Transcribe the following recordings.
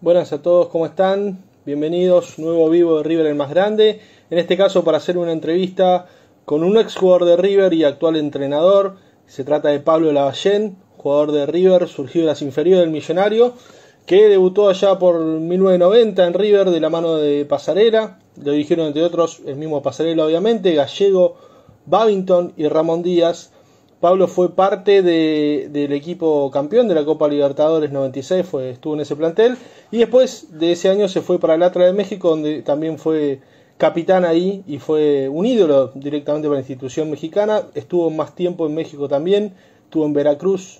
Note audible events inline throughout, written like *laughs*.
Buenas a todos, ¿cómo están? Bienvenidos, nuevo vivo de River el más grande. En este caso para hacer una entrevista con un ex jugador de River y actual entrenador. Se trata de Pablo Lavallén, jugador de River, surgido de las inferiores del Millonario, que debutó allá por 1990 en River de la mano de Pasarela. Lo dijeron entre otros el mismo Pasarela obviamente, Gallego, Babington y Ramón Díaz Pablo fue parte del equipo campeón de la Copa Libertadores 96, fue, estuvo en ese plantel. Y después de ese año se fue para el Atra de México, donde también fue capitán ahí y fue un ídolo directamente para la institución mexicana. Estuvo más tiempo en México también, estuvo en Veracruz,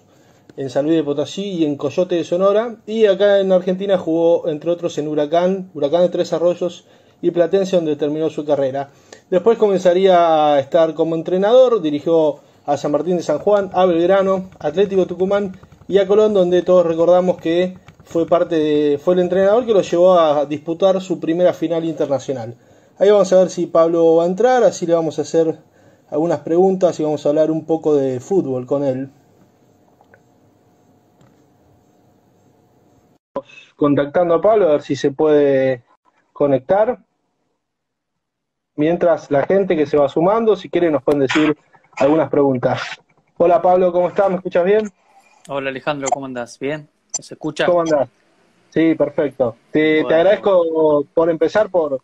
en San Luis de Potosí y en Coyote de Sonora. Y acá en Argentina jugó, entre otros, en Huracán, Huracán de Tres Arroyos y Platense, donde terminó su carrera. Después comenzaría a estar como entrenador, dirigió a San Martín de San Juan, a Belgrano, Atlético Tucumán y a Colón, donde todos recordamos que fue parte de, fue el entrenador que lo llevó a disputar su primera final internacional. Ahí vamos a ver si Pablo va a entrar, así le vamos a hacer algunas preguntas y vamos a hablar un poco de fútbol con él. Contactando a Pablo a ver si se puede conectar. Mientras la gente que se va sumando, si quiere nos pueden decir algunas preguntas. Hola Pablo, ¿cómo estás? ¿Me escuchas bien? Hola Alejandro, ¿cómo andás? ¿Bien? ¿Se escucha? ¿Cómo andás? Sí, perfecto. Te, agradezco por empezar, por,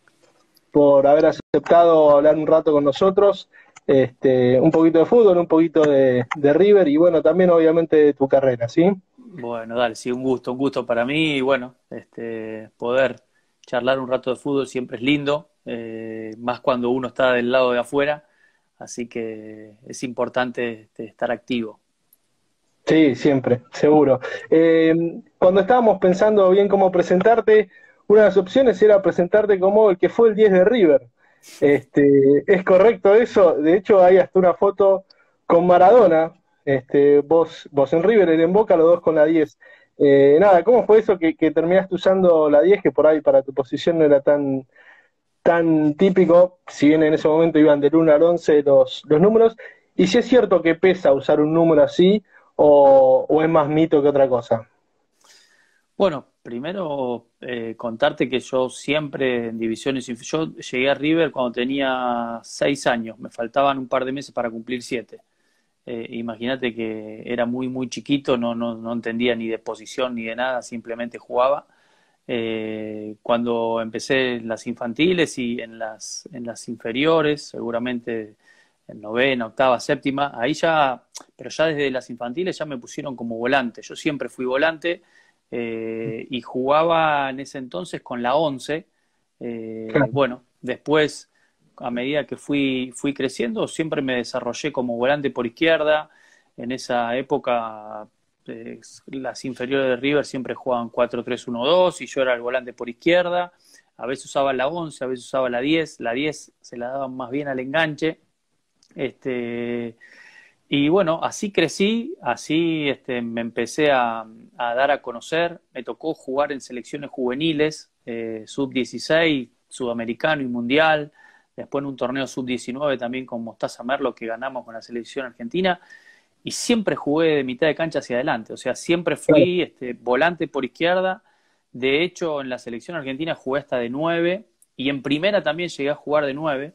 por haber aceptado hablar un rato con nosotros. Este, un poquito de fútbol, un poquito de, River y bueno, también obviamente tu carrera, ¿sí? Bueno, dale, sí, un gusto, un gusto para mí y bueno, este, poder charlar un rato de fútbol siempre es lindo, eh, más cuando uno está del lado de afuera Así que es importante este, estar activo. Sí, siempre, seguro. Eh, cuando estábamos pensando bien cómo presentarte, una de las opciones era presentarte como el que fue el 10 de River. Este, ¿Es correcto eso? De hecho, hay hasta una foto con Maradona, este, vos, vos en River, él en Boca, los dos con la 10. Eh, nada, ¿cómo fue eso que, que, terminaste usando la 10 que por ahí para tu posición no era tan, tan típico, si bien en ese momento iban del 1 al 11 los, los números, y si es cierto que pesa usar un número así o, o es más mito que otra cosa. Bueno, primero eh, contarte que yo siempre en divisiones, yo llegué a River cuando tenía seis años, me faltaban un par de meses para cumplir siete. Eh, imagínate que era muy, muy chiquito, no, no, no entendía ni de posición ni de nada, simplemente jugaba. Eh, cuando empecé en las infantiles y en las, en las inferiores, seguramente en novena, octava, séptima, ahí ya, pero ya desde las infantiles ya me pusieron como volante. Yo siempre fui volante eh, y jugaba en ese entonces con la once, eh, bueno, después, a medida que fui, fui creciendo, siempre me desarrollé como volante por izquierda. En esa época las inferiores de River siempre jugaban 4-3-1-2 y yo era el volante por izquierda. A veces usaba la 11, a veces usaba la 10. La 10 se la daban más bien al enganche. Este, y bueno, así crecí, así este, me empecé a, dar a conocer. Me tocó jugar en selecciones juveniles, eh, sub-16, sudamericano y mundial. Después en un torneo sub-19 también con Mostaza Merlo que ganamos con la selección argentina y siempre jugué de mitad de cancha hacia adelante, o sea, siempre fui este, volante por izquierda, de hecho en la selección argentina jugué hasta de nueve. y en primera también llegué a jugar de nueve.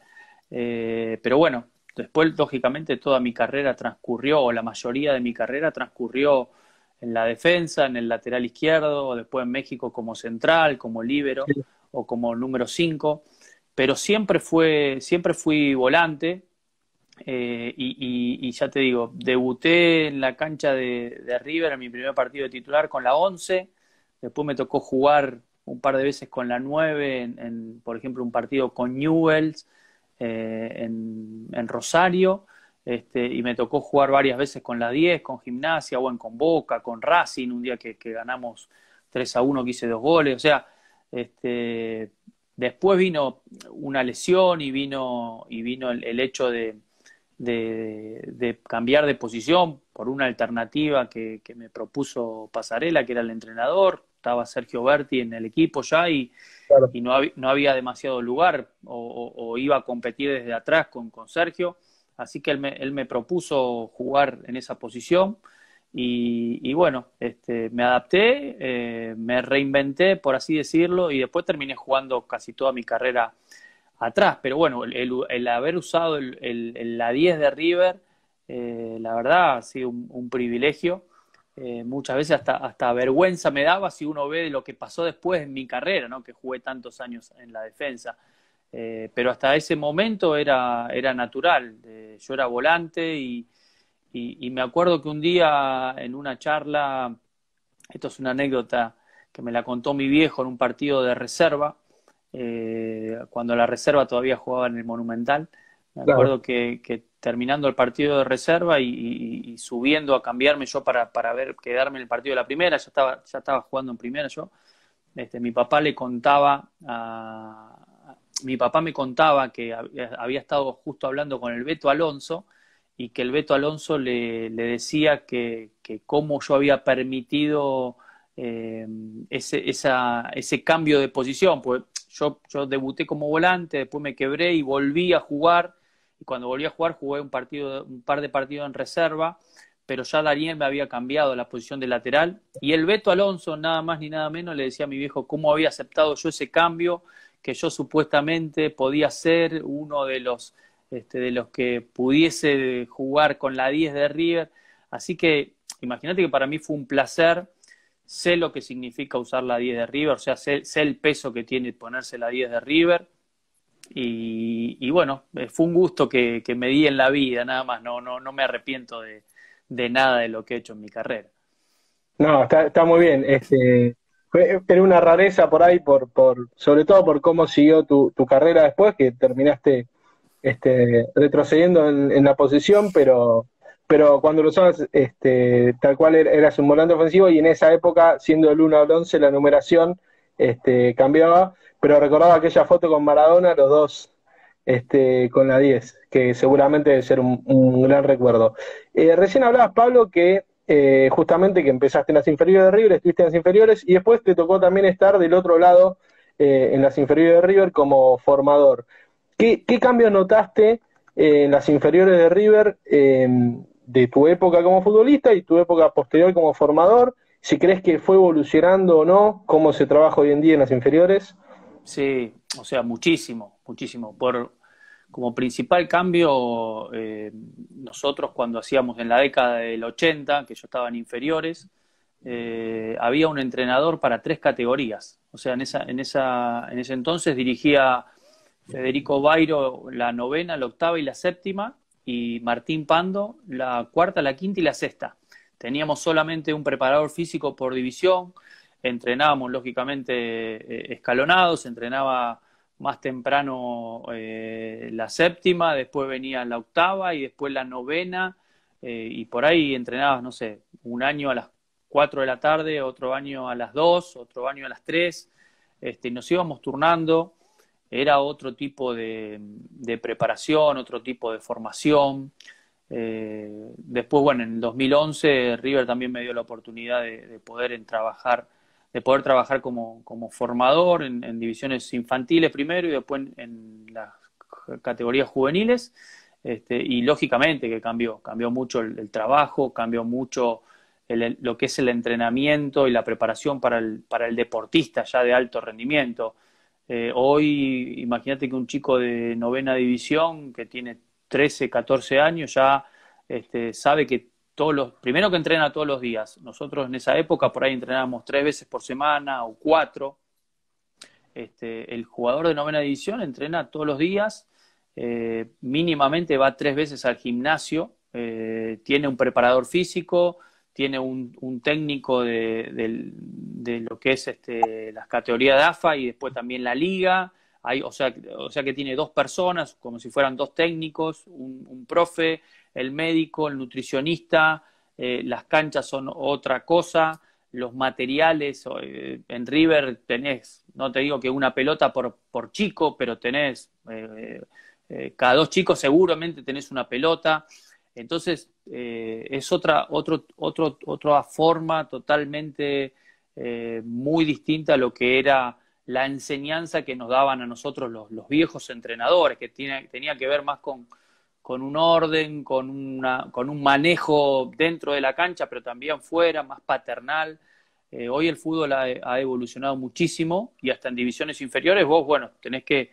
Eh, pero bueno, después lógicamente toda mi carrera transcurrió, o la mayoría de mi carrera transcurrió en la defensa, en el lateral izquierdo, o después en México como central, como líbero o como número cinco. pero siempre, fue, siempre fui volante, eh, y, ya te digo, debuté en la cancha de, River en mi primer partido de titular con la 11, después me tocó jugar un par de veces con la 9, en, por ejemplo un partido con Newells eh, en, Rosario, este, y me tocó jugar varias veces con la 10, con Gimnasia, o con Boca, con Racing, un día que, ganamos 3 a 1, que hice dos goles, o sea, este, después vino una lesión y vino, y vino el hecho de de, cambiar de posición por una alternativa que, me propuso Pasarela, que era el entrenador, estaba Sergio Berti en el equipo ya y, no, había demasiado lugar o, iba a competir desde atrás con, con Sergio, así que él me, propuso jugar en esa posición y, bueno, este, me adapté, eh, me reinventé, por así decirlo, y después terminé jugando casi toda mi carrera atrás. Pero bueno, el, haber usado el, la 10 de River, eh, la verdad, ha sido un, privilegio. Eh, muchas veces hasta, hasta vergüenza me daba si uno ve lo que pasó después en mi carrera, ¿no? que jugué tantos años en la defensa. Eh, pero hasta ese momento era, era natural. yo era volante y, me acuerdo que un día en una charla, esto es una anécdota que me la contó mi viejo en un partido de reserva, eh, cuando la reserva todavía jugaba en el Monumental. Me acuerdo que, terminando el partido de reserva y, subiendo a cambiarme yo para, para, ver, quedarme en el partido de la primera, ya estaba, ya estaba jugando en primera yo. Este, mi papá le contaba mi papá me contaba que había, estado justo hablando con el Beto Alonso y que el Beto Alonso le, decía que, que, cómo yo había permitido eh, ese, ese cambio de posición, pues yo, debuté como volante, después me quebré y volví a jugar. Y cuando volví a jugar jugué un, partido, un par de partidos en reserva, pero ya Daniel me había cambiado la posición de lateral. Y el Beto Alonso, nada más ni nada menos, le decía a mi viejo cómo había aceptado yo ese cambio, que yo supuestamente podía ser uno de los, este, de los que pudiese jugar con la 10 de River. Así que imagínate que para mí fue un placer sé lo que significa usar la 10 de River, o sea, sé, sé el peso que tiene ponerse la 10 de River. Y, bueno, eh, fue un gusto que, me di en la vida, nada más, no, no, no me arrepiento de, de nada de lo que he hecho en mi carrera. No, está, está muy bien. Este, una rareza por ahí, por, por, sobre todo por cómo siguió tu, tu carrera después, que terminaste este, retrocediendo en la posición, pero pero cuando lo usabas, este, tal cual er-, eras un volante ofensivo y en esa época, siendo el 1 al 11, la numeración este, cambiaba, pero recordaba aquella foto con Maradona, los dos este, con la 10, que seguramente debe ser un, gran recuerdo. Eh, recién hablabas, Pablo, que eh, justamente que empezaste en las inferiores de River, estuviste en las inferiores y después te tocó también estar del otro lado eh, en las inferiores de River como formador. ¿Qué, qué cambios notaste? en las inferiores de River, em, de tu época como futbolista y tu época posterior como formador, si crees que fue evolucionando o no, cómo se trabaja hoy en día en las inferiores. Sí, o sea, muchísimo, muchísimo. Por, como principal cambio, eh, nosotros cuando hacíamos en la década del 80, que yo estaba en inferiores, eh, había un entrenador para tres categorías. O sea, en, esa, en, esa, en ese entonces dirigía Federico Bairo la novena, la octava y la séptima, y Martín Pando la cuarta, la quinta y la sexta. Teníamos solamente un preparador físico por división, entrenábamos lógicamente eh, escalonados, entrenaba más temprano eh, la séptima, después venía la octava y después la novena, eh, y por ahí entrenabas, no sé, un año a las cuatro de la tarde, otro año a las dos, otro año a las tres. este, nos íbamos turnando, era otro tipo de, preparación, otro tipo de formación. Eh, después, bueno, en el 2011 River también me dio la oportunidad de, poder trabajar, de poder trabajar como, formador en, divisiones infantiles primero y después en, las categorías juveniles. Este, y lógicamente que cambió, cambió mucho el, trabajo, cambió mucho lo que es el entrenamiento y la preparación para para el deportista ya de alto rendimiento. Eh, hoy, imagínate que un chico de novena división que tiene 13, 14 años ya este, sabe que todos los, primero que entrena todos los días. Nosotros en esa época por ahí entrenábamos tres veces por semana o cuatro. Este, el jugador de novena división entrena todos los días, eh, mínimamente va tres veces al gimnasio, eh, tiene un preparador físico, tiene un, técnico de, lo que es este, las categorías de AFA y después también la liga. Hay, o, sea, o sea que tiene dos personas, como si fueran dos técnicos, un, profe, el médico, el nutricionista, eh, las canchas son otra cosa, los materiales, eh, en River tenés, no te digo que una pelota por, por chico, pero tenés, eh, cada dos chicos seguramente tenés una pelota. Entonces, eh, es otra, otra forma totalmente eh, muy distinta a lo que era la enseñanza que nos daban a nosotros los, viejos entrenadores, que tenía que ver más con, un orden, con, una, con un manejo dentro de la cancha, pero también fuera, más paternal. Eh, hoy el fútbol ha, evolucionado muchísimo y hasta en divisiones inferiores vos, bueno, tenés que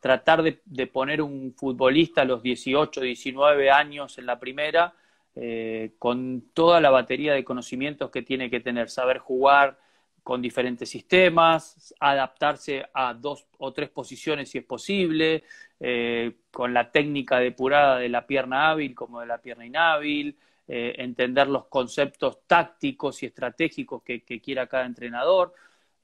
tratar de, de poner un futbolista a los 18, 19 años en la primera eh, con toda la batería de conocimientos que tiene que tener, saber jugar con diferentes sistemas, adaptarse a dos o tres posiciones si es posible, eh, con la técnica depurada de la pierna hábil como de la pierna inhábil, eh, entender los conceptos tácticos y estratégicos que, quiera cada entrenador.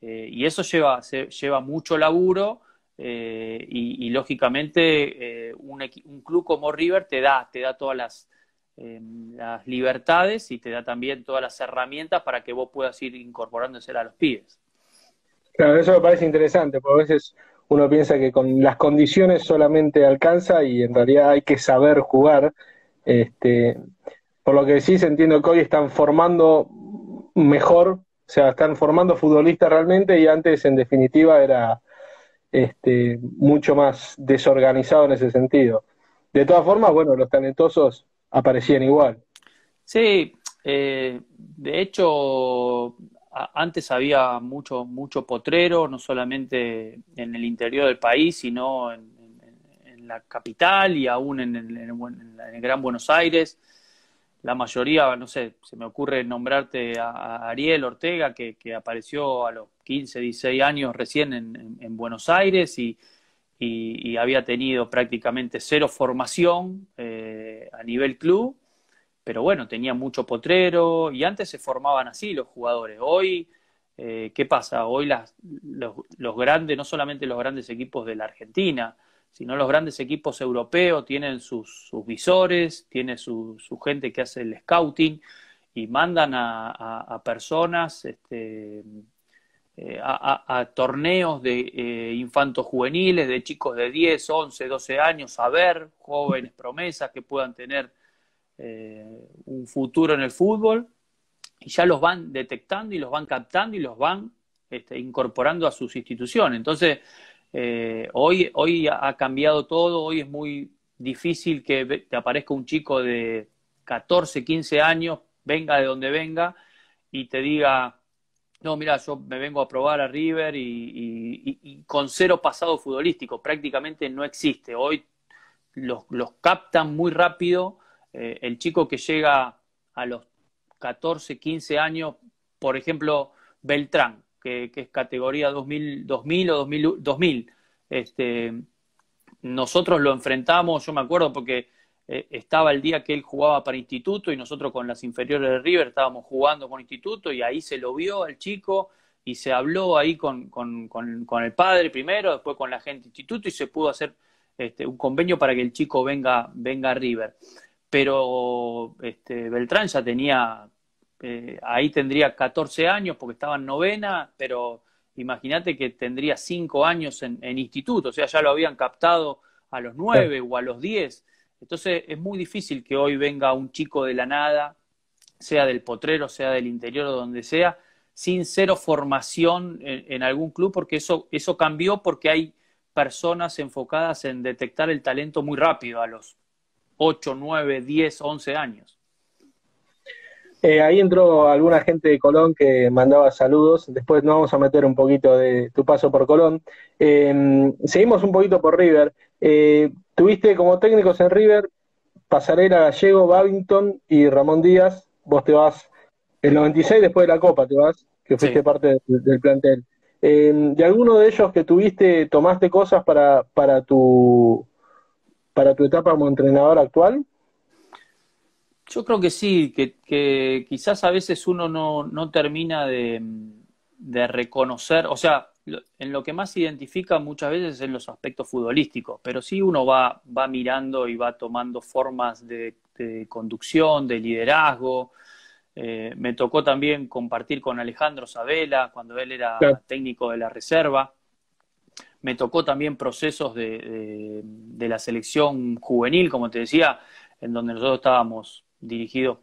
y eso lleva, lleva mucho laburo, y, lógicamente un, un, club como River te da, te da todas las, eh, las libertades y te da también todas las herramientas para que vos puedas ir incorporándose a los pibes. Claro, eso me parece interesante, porque a veces uno piensa que con las condiciones solamente alcanza y en realidad hay que saber jugar. Este, por lo que decís entiendo que hoy están formando mejor, o sea, están formando futbolistas realmente y antes en definitiva era este, mucho más desorganizado en ese sentido. De todas formas, bueno, los talentosos aparecían igual. Sí, eh, de hecho, antes había mucho, mucho potrero, no solamente en el interior del país, sino en, la capital y aún en el, Gran Buenos Aires. La mayoría, no sé, se me ocurre nombrarte a, Ariel Ortega, que, apareció a los 15, 16 años recién en, Buenos Aires y, había tenido prácticamente cero formación. Eh, eh, a nivel club, pero bueno, tenía mucho potrero y antes se formaban así los jugadores. Hoy, eh, ¿qué pasa? Hoy las, los, los, grandes, no solamente los grandes equipos de la Argentina, sino los grandes equipos europeos tienen sus, visores, tiene su, gente que hace el scouting y mandan a, a personas este, eh, a, torneos de eh, infantos juveniles, de chicos de 10, 11, 12 años, a ver jóvenes promesas que puedan tener eh, un futuro en el fútbol, y ya los van detectando y los van captando y los van este, incorporando a sus instituciones. Entonces, hoy, hoy ha cambiado todo, hoy es muy difícil que te aparezca un chico de 14, 15 años, venga de donde venga, y te diga, no, mira, yo me vengo a probar a River y, con cero pasado futbolístico, prácticamente no existe. Hoy los, captan muy rápido. Eh, el chico que llega a los 14, 15 años, por ejemplo, Beltrán, que, es categoría 2000, mil o 2000, 2000. Este, nosotros lo enfrentamos, yo me acuerdo porque eh, estaba el día que él jugaba para Instituto y nosotros con las inferiores de River estábamos jugando con Instituto y ahí se lo vio al chico y se habló ahí con, el padre primero, después con la gente de Instituto y se pudo hacer este, un convenio para que el chico venga, venga a River. Pero este, Beltrán ya tenía, eh, ahí tendría 14 años porque estaba en novena, pero imagínate que tendría 5 años en, instituto, o sea, ya lo habían captado a los 9 o a los 10. Entonces es muy difícil que hoy venga un chico de la nada, sea del potrero, sea del interior o donde sea, sin cero formación en, algún club, porque eso, eso cambió porque hay personas enfocadas en detectar el talento muy rápido, a los 8, 9, 10, 11 años. Eh, ahí entró alguna gente de Colón que mandaba saludos. Después nos vamos a meter un poquito de tu paso por Colón. Eh, seguimos un poquito por River. Eh, tuviste como técnicos en River Pasarela, Gallego, Babington y Ramón Díaz. Vos te vas el 96 después de la Copa, te vas, que fuiste parte del plantel. ¿y eh, ¿De alguno de ellos que tuviste, tomaste cosas para, para, tu, para tu etapa como entrenador actual? Yo creo que sí, que, quizás a veces uno no, no termina de, de reconocer, o sea, en lo que más se identifica muchas veces es en los aspectos futbolísticos, pero sí uno va, va mirando y va tomando formas de, conducción, de liderazgo. Eh, me tocó también compartir con Alejandro Sabela cuando él era técnico de la reserva. Me tocó también procesos de la selección juvenil, como te decía, en donde nosotros estábamos dirigidos,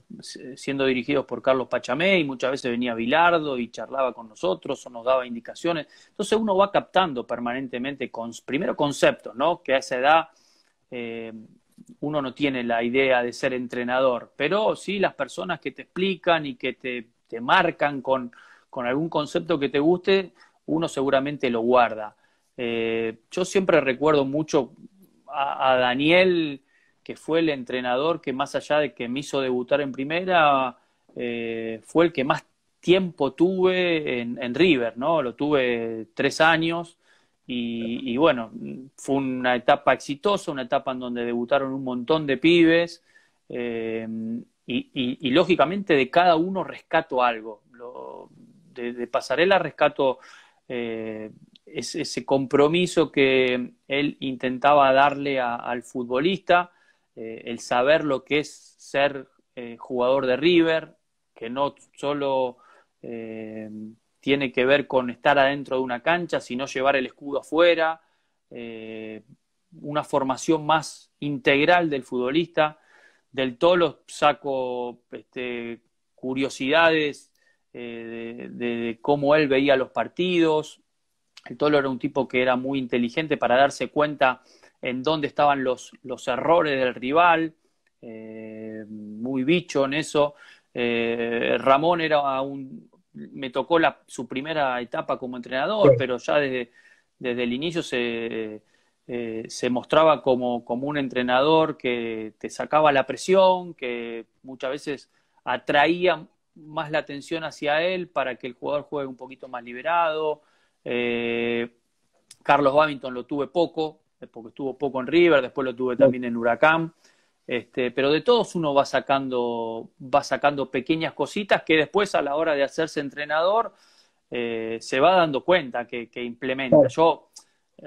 siendo dirigidos por Carlos Pachamé y muchas veces venía Vilardo y charlaba con nosotros o nos daba indicaciones. Entonces uno va captando permanentemente, con, primero conceptos, ¿no? Que a esa edad eh, uno no tiene la idea de ser entrenador, pero sí las personas que te explican y que te, marcan con, algún concepto que te guste, uno seguramente lo guarda. Eh, yo siempre recuerdo mucho a Daniel que fue el entrenador que más allá de que me hizo debutar en primera, eh, fue el que más tiempo tuve en, River, ¿no? Lo tuve tres años y, bueno, fue una etapa exitosa, una etapa en donde debutaron un montón de pibes eh, y, lógicamente de cada uno rescato algo. de, Pasarela rescato eh, ese, compromiso que él intentaba darle al futbolista eh, el saber lo que es ser eh, jugador de River, que no solo eh, tiene que ver con estar adentro de una cancha, sino llevar el escudo afuera, una formación más integral del futbolista. Del Tolo saco este, curiosidades de, de cómo él veía los partidos. El Tolo era un tipo que era muy inteligente para darse cuenta en dónde estaban los, errores del rival, eh, muy bicho en eso. Eh, Ramón era un, me tocó la, su primera etapa como entrenador, pero ya desde, desde el inicio eh, se, mostraba como, como, un entrenador que te sacaba la presión, que muchas veces atraía más la atención hacia él para que el jugador juegue un poquito más liberado. Carlos Babington lo tuve poco, eh, porque estuvo poco en River, después lo tuve también en Huracán. Este, pero de todos uno va sacando, va sacando pequeñas cositas que después a la hora de hacerse entrenador eh, se va dando cuenta que, implementa. Yo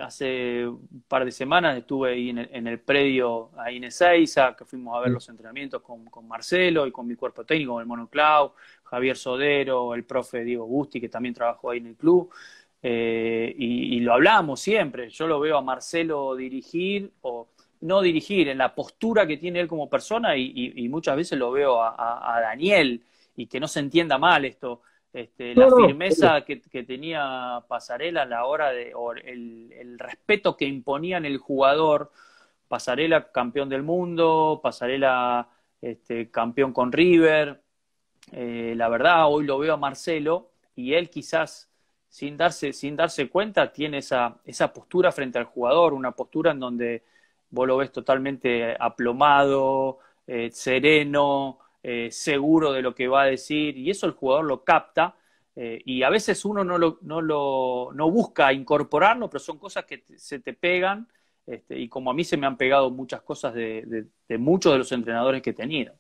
hace un par de semanas estuve ahí en el, predio ahí en que fuimos a ver los entrenamientos con, Marcelo y con mi cuerpo técnico, con el Monoclau, Javier Sodero, el profe Diego Busti que también trabajó ahí en el club. Eh, y, lo hablamos siempre, yo lo veo a Marcelo dirigir o no dirigir, en la postura que tiene él como persona y, muchas veces lo veo a, Daniel y que no se entienda mal esto, este, la firmeza eh. que, tenía Pasarela a la hora de, o el, respeto que imponía En el jugador, Pasarela campeón del mundo, Pasarela este, campeón con River, eh, la verdad hoy lo veo a Marcelo y él quizás sin darse, sin darse cuenta, tiene esa, esa postura frente al jugador, una postura en donde vos lo ves totalmente aplomado, eh, sereno, eh, seguro de lo que va a decir, y eso el jugador lo capta. Eh, y a veces uno no lo, no lo no busca incorporarlo, pero son cosas que se te pegan, este, y como a mí se me han pegado muchas cosas de, de muchos de los entrenadores que he tenido.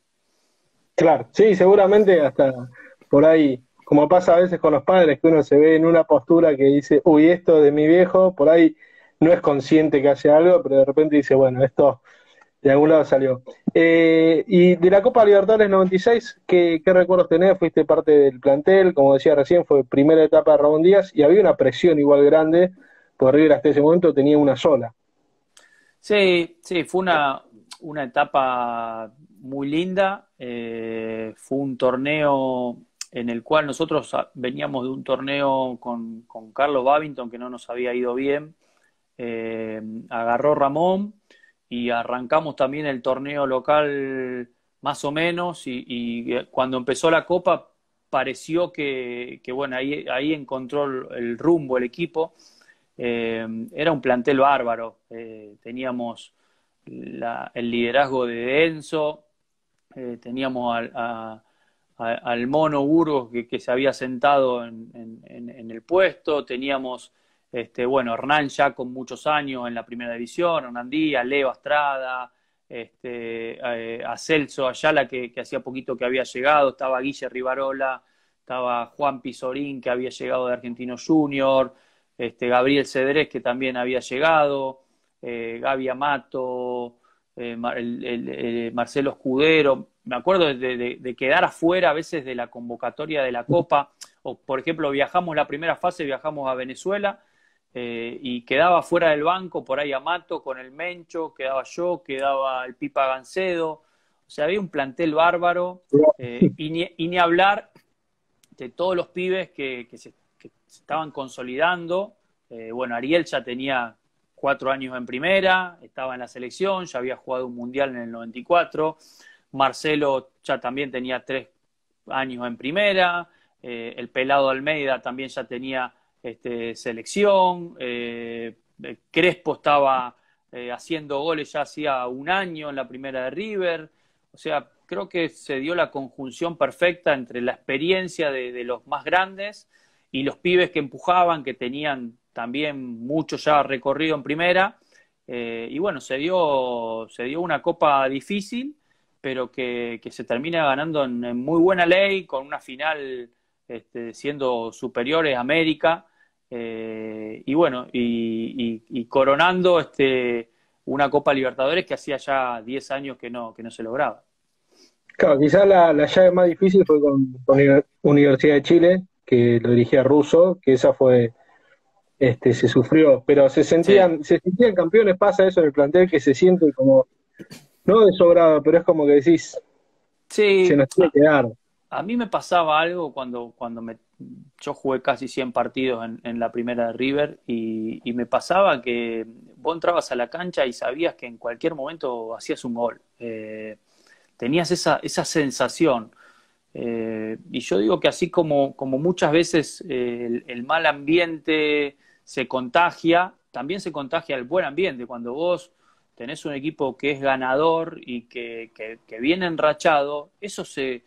Claro, sí, seguramente hasta por ahí como pasa a veces con los padres, que uno se ve en una postura que dice, uy, esto de mi viejo, por ahí no es consciente que hace algo, pero de repente dice, bueno, esto de algún lado salió. Eh, y de la Copa Libertadores 96, ¿qué, recuerdos tenés? Fuiste parte del plantel, como decía recién, fue primera etapa de Ramón Díaz y había una presión igual grande, por River hasta ese momento tenía una sola. Sí, sí, fue una, etapa muy linda, eh, fue un torneo en el cual nosotros ah, veníamos de un torneo con, Carlos Babington que no nos había ido bien. Eh, agarró Ramón y arrancamos también el torneo local más o menos y, eh, cuando empezó la copa pareció que, que bueno, ahí, ahí encontró el rumbo el equipo. Eh, era un plantel bárbaro. teníamos el liderazgo de Enzo, teníamos a al mono Burgos que, se había sentado en, el puesto, teníamos, este, bueno, Hernán ya con muchos años en la primera división, Hernán Díaz, Leo Astrada. este, eh, a, Celso Ayala que, hacía poquito que había llegado, estaba Guille Rivarola, estaba Juan pisorín que había llegado de Argentino Junior, este, Gabriel Cedrés que también había llegado, eh, Gaby Amato, eh, eh, Marcelo Escudero, me acuerdo de, quedar afuera a veces de la convocatoria de la Copa, o por ejemplo viajamos la primera fase, viajamos a Venezuela eh, y quedaba fuera del banco por ahí Amato con el Mencho, quedaba yo, quedaba el Pipa Gancedo, o sea, había un plantel bárbaro eh, y, ni, hablar de todos los pibes que, se, estaban consolidando. Eh, bueno, Ariel ya tenía cuatro años en primera, estaba en la selección, ya había jugado un mundial en el 94. Marcelo ya también tenía tres años en primera, eh, el pelado Almeida también ya tenía este, selección, eh, Crespo estaba eh, haciendo goles ya hacía un año en la primera de River, o sea, creo que se dio la conjunción perfecta entre la experiencia de, los más grandes y los pibes que empujaban, que tenían también mucho ya recorrido en primera. y bueno, se dio una copa difícil, pero que, que se termina ganando en, muy buena ley, con una final este, siendo superiores a América, eh, y bueno, y, coronando este, una Copa Libertadores que hacía ya 10 años que no, que no se lograba. Claro, quizás la, llave más difícil fue con, con Universidad de Chile, que lo dirigía Russo, que esa fue este, se sufrió, pero se sentían, se sentían campeones, pasa eso en el plantel que se siente como no de sobrado, pero es como que decís, sí, se nos tiene que A mí me pasaba algo cuando, cuando me, yo jugué casi 100 partidos en, la primera de River y, me pasaba que vos entrabas a la cancha y sabías que en cualquier momento hacías un gol. Eh, tenías esa, esa sensación. Eh, y yo digo que así como, como muchas veces eh, el, el, mal ambiente se contagia, también se contagia el buen ambiente. Cuando vos tenés un equipo que es ganador y que, viene enrachado, eso se,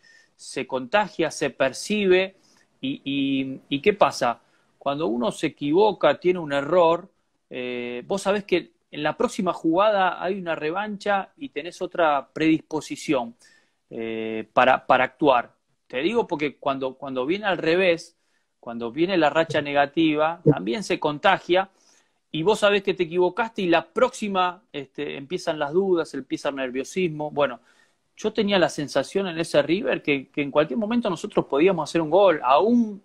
contagia, se percibe. Y, qué pasa? Cuando uno se equivoca, tiene un error, eh, vos sabés que en la próxima jugada hay una revancha y tenés otra predisposición eh, para, para, actuar. Te digo porque cuando, cuando viene al revés, cuando viene la racha negativa, también se contagia y vos sabés que te equivocaste y la próxima este, empiezan las dudas, empieza el nerviosismo. Bueno, yo tenía la sensación en ese River que, en cualquier momento nosotros podíamos hacer un gol, aún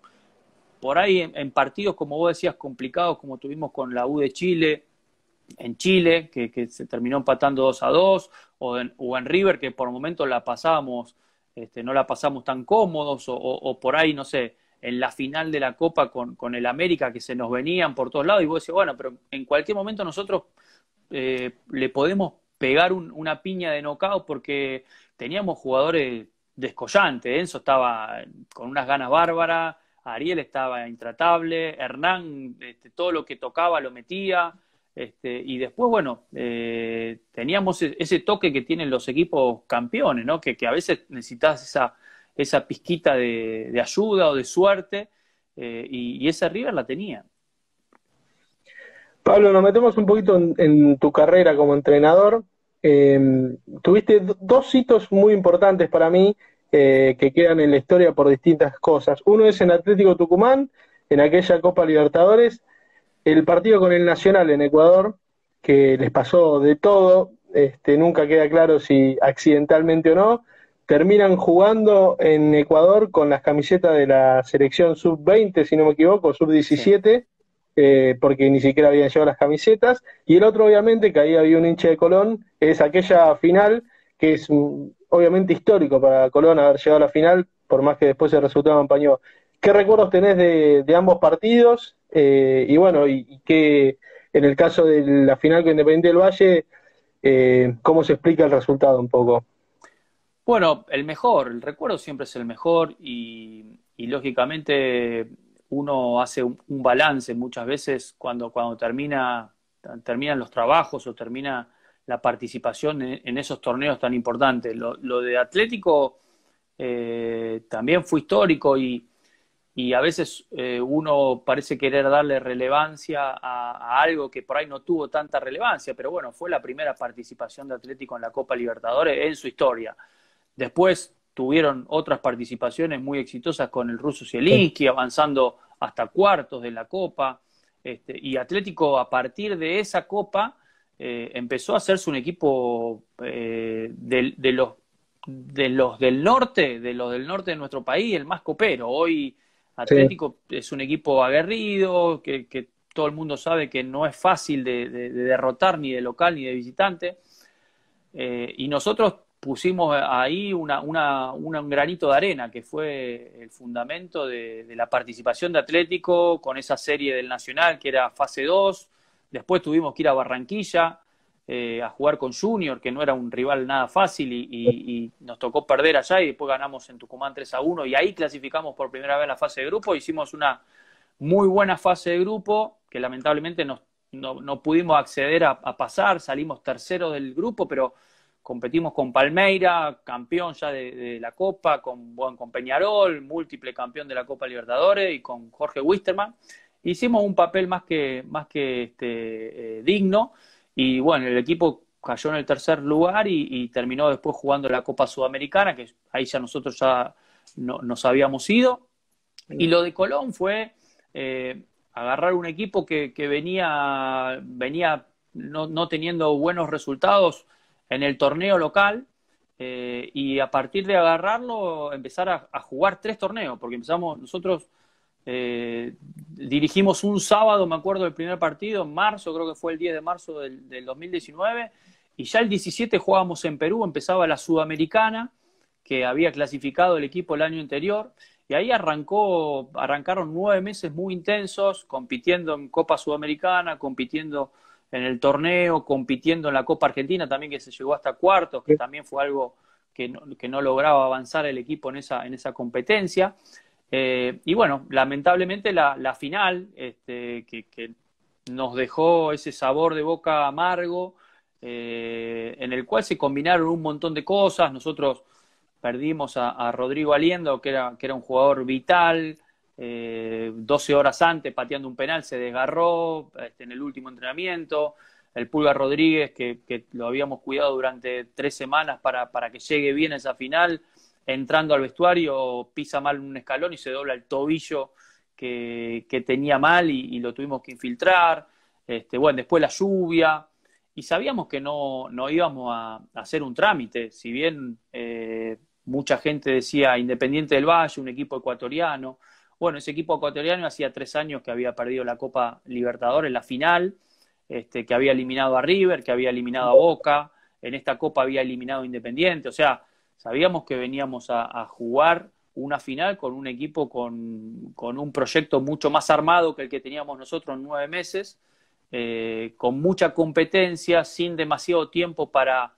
por ahí en, partidos, como vos decías, complicados, como tuvimos con la U de Chile, en Chile, que, se terminó empatando 2 a 2, o en, River, que por momento la pasamos, este, no la pasamos tan cómodos, o, o por ahí, no sé, en la final de la Copa con, el América, que se nos venían por todos lados, y vos decís, bueno, pero en cualquier momento nosotros eh, le podemos pegar una piña de nocaut porque teníamos jugadores descollantes. Enzo estaba con unas ganas bárbaras, Ariel estaba intratable, Hernán este, todo lo que tocaba lo metía. Este, y después, bueno, eh, teníamos e-, ese toque que tienen los equipos campeones, ¿no? Que, que a veces necesitas esa, esa pizquita de, ayuda o de suerte, eh, y, esa River la tenía. Pablo, nos metemos un poquito en, tu carrera como entrenador. Em, tuviste dos hitos muy importantes para mí eh, que quedan en la historia por distintas cosas. Uno es en Atlético Tucumán, en aquella Copa Libertadores, el partido con el Nacional en Ecuador, que les pasó de todo, este, nunca queda claro si accidentalmente o no, terminan jugando en Ecuador con las camisetas de la selección sub-20, si no me equivoco, sub-17, eh, porque ni siquiera habían llegado las camisetas. Y el otro, obviamente, que ahí había un hincha de Colón, es aquella final que es mm, obviamente histórico para Colón haber llegado a la final, por más que después el resultado empañó. ¿Qué recuerdos tenés de, ambos partidos? Eh, y bueno, y, en el caso de la final con Independiente del Valle, eh, ¿cómo se explica el resultado un poco? Bueno, el mejor, el recuerdo siempre es el mejor y, lógicamente uno hace un, balance muchas veces cuando, termina, terminan los trabajos o termina la participación en, esos torneos tan importantes. Lo, de Atlético eh, también fue histórico y, a veces eh, uno parece querer darle relevancia a, algo que por ahí no tuvo tanta relevancia, pero bueno, fue la primera participación de Atlético en la Copa Libertadores en su historia. Después tuvieron otras participaciones muy exitosas con el ruso Zielinski, avanzando hasta cuartos de la Copa. Este, y Atlético, a partir de esa Copa, eh, empezó a hacerse un equipo eh, de, los, del norte, de los del norte de nuestro país, el más copero. Hoy Atlético es un equipo aguerrido, que, todo el mundo sabe que no es fácil de, derrotar ni de local ni de visitante. Eh, y nosotros pusimos ahí un granito de arena, que fue el fundamento de, la participación de Atlético con esa serie del Nacional, que era fase 2. Después tuvimos que ir a Barranquilla eh, a jugar con Junior, que no era un rival nada fácil, y, nos tocó perder allá, y después ganamos en Tucumán 3 a 1, y ahí clasificamos por primera vez la fase de grupo. Hicimos una muy buena fase de grupo, que lamentablemente no, pudimos acceder a, a pasar, salimos tercero del grupo, pero competimos con Palmeira, campeón ya de, la Copa, con, con Peñarol, múltiple campeón de la Copa Libertadores y con Jorge Wisterman. Hicimos un papel más que, más que este, eh, digno y bueno, el equipo cayó en el tercer lugar y, terminó después jugando la Copa Sudamericana, que ahí ya nosotros ya nos habíamos ido. Y lo de Colón fue eh, agarrar un equipo que, venía, venía no teniendo buenos resultados en el torneo local eh, y a partir de agarrarlo empezar a, jugar tres torneos, porque empezamos nosotros... Eh, dirigimos un sábado, me acuerdo, el primer partido, en marzo, creo que fue el 10 de marzo del, del 2019, y ya el 17 jugábamos en Perú, empezaba la Sudamericana, que había clasificado el equipo el año anterior, y ahí arrancó, arrancaron nueve meses muy intensos, compitiendo en Copa Sudamericana, compitiendo en el torneo, compitiendo en la Copa Argentina también, que se llegó hasta cuartos, que también fue algo que no, lograba avanzar el equipo en esa, en esa competencia. Eh, y bueno, lamentablemente la, final, este, que, nos dejó ese sabor de boca amargo, eh, en el cual se combinaron un montón de cosas. Nosotros perdimos a, Rodrigo Aliendo, que que era un jugador vital, 12 eh, horas antes pateando un penal, se desgarró este, en el último entrenamiento. El Pulgar Rodríguez, que, lo habíamos cuidado durante tres semanas para, para, que llegue bien a esa final, entrando al vestuario pisa mal un escalón y se dobla el tobillo que, que tenía mal y, lo tuvimos que infiltrar. Este, bueno, después la lluvia. Y sabíamos que no, no íbamos a, hacer un trámite, si bien eh, mucha gente decía Independiente del Valle, un equipo ecuatoriano, bueno, ese equipo ecuatoriano hacía tres años que había perdido la Copa Libertadores, la final, este, que había eliminado a River, que había eliminado a Boca, en esta Copa había eliminado a Independiente, o sea, sabíamos que veníamos a, jugar una final con un equipo con, un proyecto mucho más armado que el que teníamos nosotros en nueve meses, eh, con mucha competencia, sin demasiado tiempo para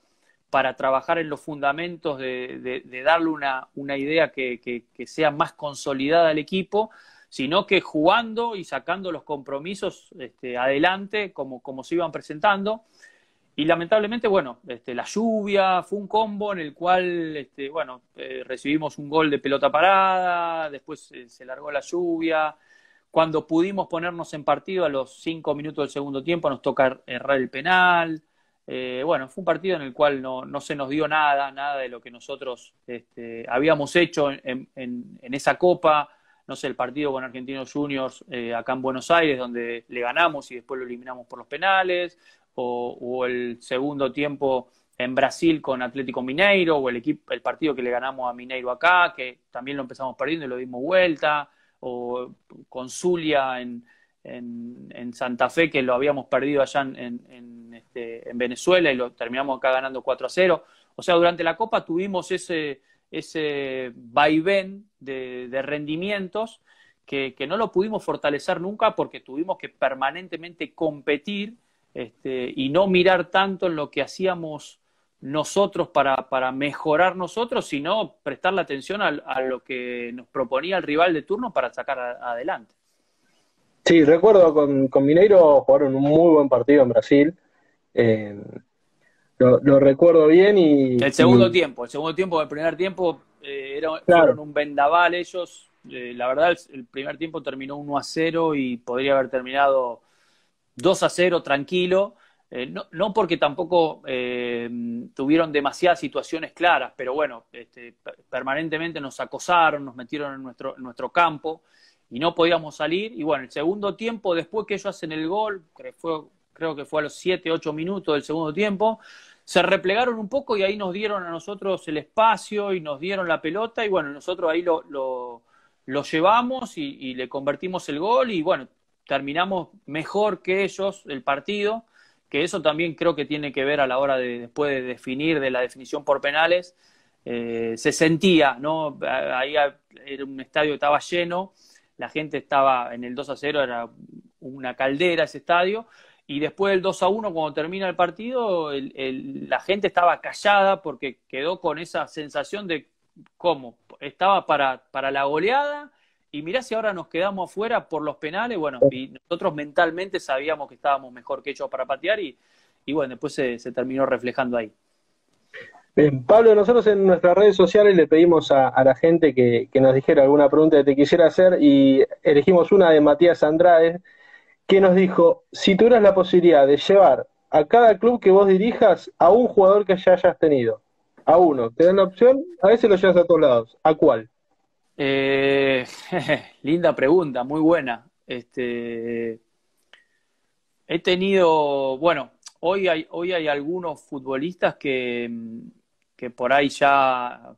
para trabajar en los fundamentos, de, darle una, idea que, sea más consolidada al equipo, sino que jugando y sacando los compromisos este, adelante como, se iban presentando. Y lamentablemente, bueno, este, la lluvia fue un combo en el cual, este, bueno, eh, recibimos un gol de pelota parada, después eh, se largó la lluvia. Cuando pudimos ponernos en partido a los cinco minutos del segundo tiempo, nos toca errar el penal. Eh, bueno, fue un partido en el cual no, se nos dio nada, nada de lo que nosotros este, habíamos hecho en, esa copa. No sé, el partido con Argentinos Juniors eh, acá en Buenos Aires, donde le ganamos y después lo eliminamos por los penales, o, el segundo tiempo en Brasil con Atlético Mineiro, o el, equipo, el partido que le ganamos a Mineiro acá, que también lo empezamos perdiendo y lo dimos vuelta, o con Zulia en, en, Santa Fe, que lo habíamos perdido allá en en Venezuela y lo terminamos acá ganando 4 a 0. O sea, durante la Copa tuvimos ese, ese vaivén de, rendimientos que, no lo pudimos fortalecer nunca porque tuvimos que permanentemente competir este, y no mirar tanto en lo que hacíamos nosotros para, mejorar nosotros, sino prestar la atención a, lo que nos proponía el rival de turno para sacar adelante. Sí, recuerdo con, con Mineiro jugaron un muy buen partido en Brasil eh, lo, recuerdo bien y... El segundo tiempo, el segundo tiempo, el primer tiempo eh, fueron un vendaval ellos. Eh, la verdad, el, primer tiempo terminó 1 a 0 y podría haber terminado 2 a 0 tranquilo. no, porque tampoco tuvieron demasiadas situaciones claras, pero bueno, este, permanentemente nos acosaron, nos metieron en nuestro, en nuestro campo y no podíamos salir. Y bueno, el segundo tiempo, después que ellos hacen el gol, que fue creo que fue a los 7, 8 minutos del segundo tiempo, se replegaron un poco y ahí nos dieron a nosotros el espacio y nos dieron la pelota y bueno, nosotros ahí lo, llevamos y, le convertimos el gol y bueno, terminamos mejor que ellos el partido, que eso también creo que tiene que ver a la hora de después de definir, de la definición por penales, eh, se sentía, ¿no? Ahí era un estadio que estaba lleno, la gente estaba en el 2 a 0, era una caldera ese estadio, y después del 2 a 1, cuando termina el partido, la gente estaba callada porque quedó con esa sensación de cómo estaba para, para la goleada. Y mirá si ahora nos quedamos afuera por los penales. Bueno, y nosotros mentalmente sabíamos que estábamos mejor que ellos para patear y, y bueno, después se, terminó reflejando ahí. Bien, Pablo, nosotros en nuestras redes sociales le pedimos a, la gente que, que, nos dijera alguna pregunta que te quisiera hacer y elegimos una de Matías Andrade que nos dijo, si tuvieras la posibilidad de llevar a cada club que vos dirijas a un jugador que ya hayas tenido, a uno, te dan la opción, a veces lo llevas a todos lados, ¿a cuál? Eh, *laughs* linda pregunta, muy buena. Este, he tenido, bueno, hoy hay, hoy hay algunos futbolistas que, por ahí ya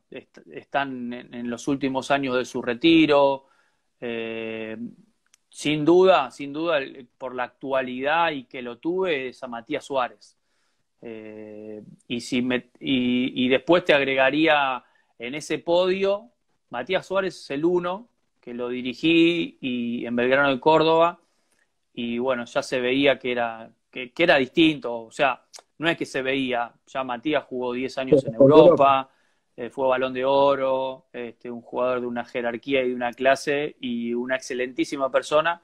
están en, los últimos años de su retiro. Eh, sin duda, sin duda, eh, por la actualidad y que lo tuve, es a Matías Suárez. Eh, y, si me, y, después te agregaría en ese podio, Matías Suárez es el uno, que lo dirigí y, en Belgrano de Córdoba, y bueno, ya se veía que era, que, que era distinto, o sea, no es que se veía, ya Matías jugó 10 años en Europa, eh, fue balón de oro, este, un jugador de una jerarquía y de una clase y una excelentísima persona.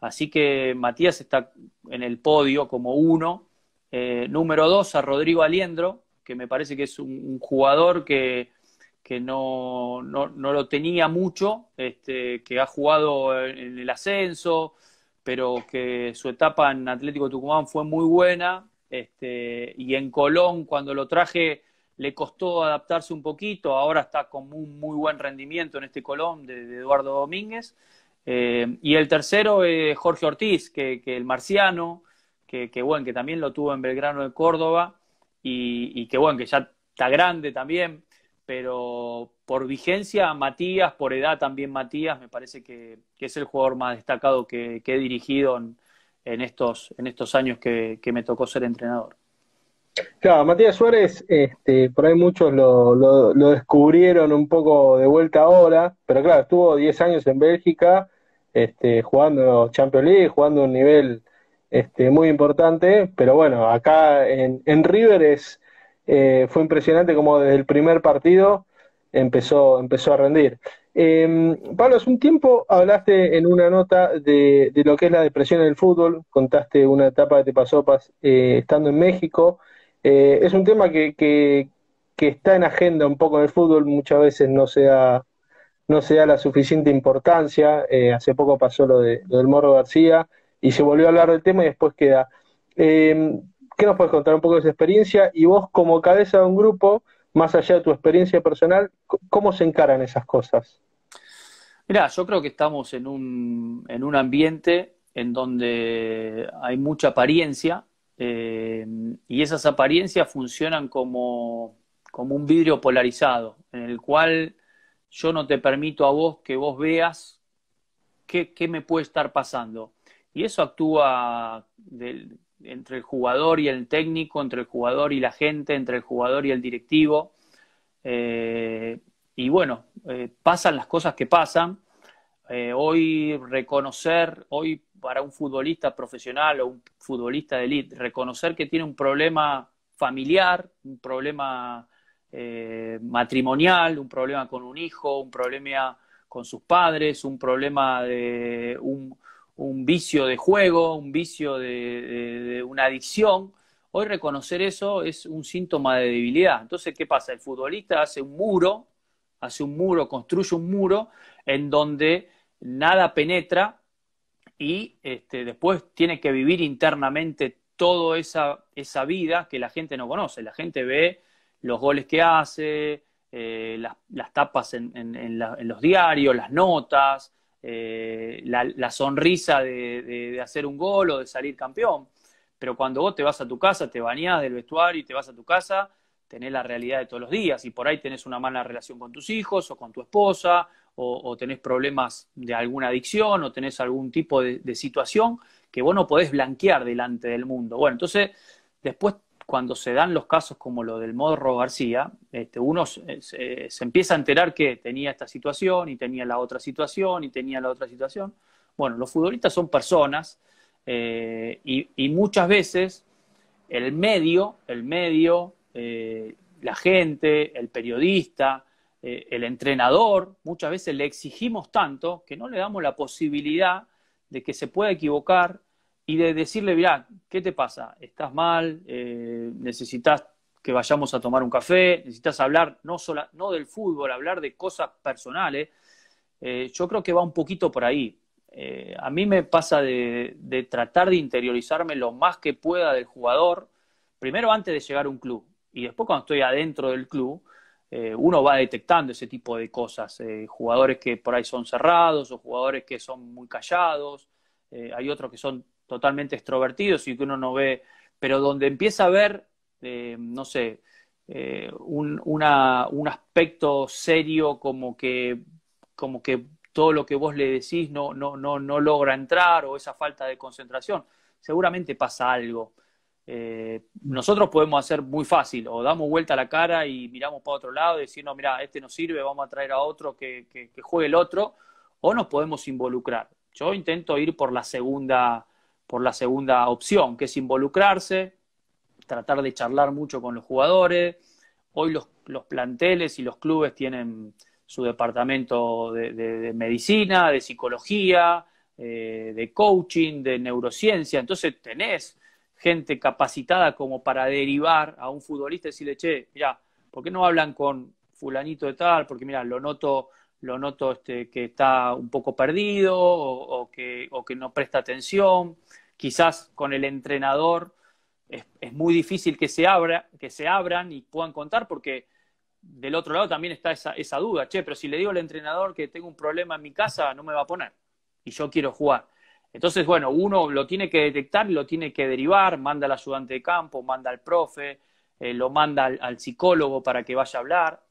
Así que Matías está en el podio como uno. Eh, número dos a Rodrigo Aliendro, que me parece que es un, jugador que, que no, no, lo tenía mucho, este, que ha jugado en, el ascenso, pero que su etapa en Atlético Tucumán fue muy buena. Este, y en Colón, cuando lo traje, le costó adaptarse un poquito, ahora está con un muy buen rendimiento en este Colón de, Eduardo Domínguez. Eh, y el tercero es Jorge Ortiz, que, el marciano, que, bueno, que también lo tuvo en Belgrano de Córdoba, y, que bueno, que ya está grande también, pero por vigencia Matías, por edad también Matías, me parece que, es el jugador más destacado que, he dirigido en, estos, en estos años que me tocó ser entrenador. Claro, Matías Suárez, este, por ahí muchos lo, descubrieron un poco de vuelta ahora, pero claro, estuvo 10 años en Bélgica, este, jugando Champions League, jugando un nivel este, muy importante, pero bueno, acá en, en River es, eh, fue impresionante como desde el primer partido empezó, empezó a rendir. Em, Pablo, hace un tiempo hablaste en una nota de, de, lo que es la depresión en el fútbol, contaste una etapa que te pasó eh, estando en México, eh, es un tema que, que, está en agenda un poco en el fútbol, muchas veces no se da, no la suficiente importancia. Eh, hace poco pasó lo, de, del Morro García y se volvió a hablar del tema y después queda. Eh, ¿Qué nos puedes contar un poco de esa experiencia? Y vos, como cabeza de un grupo, más allá de tu experiencia personal, ¿cómo se encaran esas cosas? mira yo creo que estamos en un, en un ambiente en donde hay mucha apariencia, eh, y esas apariencias funcionan como, un vidrio polarizado, en el cual yo no te permito a vos que vos veas qué, me puede estar pasando. Y eso actúa entre el jugador y el técnico, entre el jugador y la gente, entre el jugador y el directivo. Eh, y bueno, eh, pasan las cosas que pasan. Eh, hoy reconocer, hoy para un futbolista profesional o un futbolista de elite, reconocer que tiene un problema familiar, un problema eh, matrimonial, un problema con un hijo, un problema con sus padres, un problema de un, vicio de juego, un vicio de una adicción. Hoy reconocer eso es un síntoma de debilidad. Entonces, ¿qué pasa? El futbolista hace un muro, hace un muro, construye un muro en donde nada penetra y este, después tiene que vivir internamente toda esa, vida que la gente no conoce. La gente ve los goles que hace, eh, las, tapas en, los diarios, las notas, eh, la, sonrisa de, hacer un gol o de salir campeón. Pero cuando vos te vas a tu casa, te bañás del vestuario y te vas a tu casa, tenés la realidad de todos los días y por ahí tenés una mala relación con tus hijos o con tu esposa o, tenés problemas de alguna adicción o tenés algún tipo de, situación que vos no podés blanquear delante del mundo. Bueno, entonces, después cuando se dan los casos como lo del Morro García, este, uno se, empieza a enterar que tenía esta situación y tenía la otra situación y tenía la otra situación. Bueno, los futbolistas son personas eh, y, muchas veces el medio, el medio, eh, la gente, el periodista, eh, el entrenador, muchas veces le exigimos tanto que no le damos la posibilidad de que se pueda equivocar y de decirle, mirá, ¿qué te pasa? ¿Estás mal? Eh, ¿Necesitas que vayamos a tomar un café? ¿Necesitas hablar no, no del fútbol, hablar de cosas personales? Eh, yo creo que va un poquito por ahí. a mí me pasa de, de, tratar de interiorizarme lo más que pueda del jugador, primero antes de llegar a un club y después cuando estoy adentro del club, eh, uno va detectando ese tipo de cosas, eh, jugadores que por ahí son cerrados o jugadores que son muy callados, eh, hay otros que son totalmente extrovertidos y que uno no ve, pero donde empieza a ver, no sé, un, aspecto serio como que, como que todo lo que vos le decís no, no, no, no logra entrar o esa falta de concentración, seguramente pasa algo. Eh, nosotros podemos hacer muy fácil, o damos vuelta a la cara y miramos para otro lado y decimos, mira, este no sirve, vamos a traer a otro que, juegue el otro, o nos podemos involucrar. Yo intento ir por la segunda, por la segunda opción, que es involucrarse, tratar de charlar mucho con los jugadores. Hoy los, planteles y los clubes tienen su departamento de, medicina, de psicología, eh, de coaching, de neurociencia, entonces tenés gente capacitada como para derivar a un futbolista y decirle, che, mira, ¿por qué no hablan con fulanito de tal? Porque mira, lo noto, lo noto este, que está un poco perdido o, que, no presta atención. Quizás con el entrenador es, muy difícil que se, abra, que se abran y puedan contar porque del otro lado también está esa duda, che, pero si le digo al entrenador que tengo un problema en mi casa, no me va a poner y yo quiero jugar. Entonces, bueno, uno lo tiene que detectar y lo tiene que derivar, manda al ayudante de campo, manda al profe, eh, lo manda al, psicólogo para que vaya a hablar,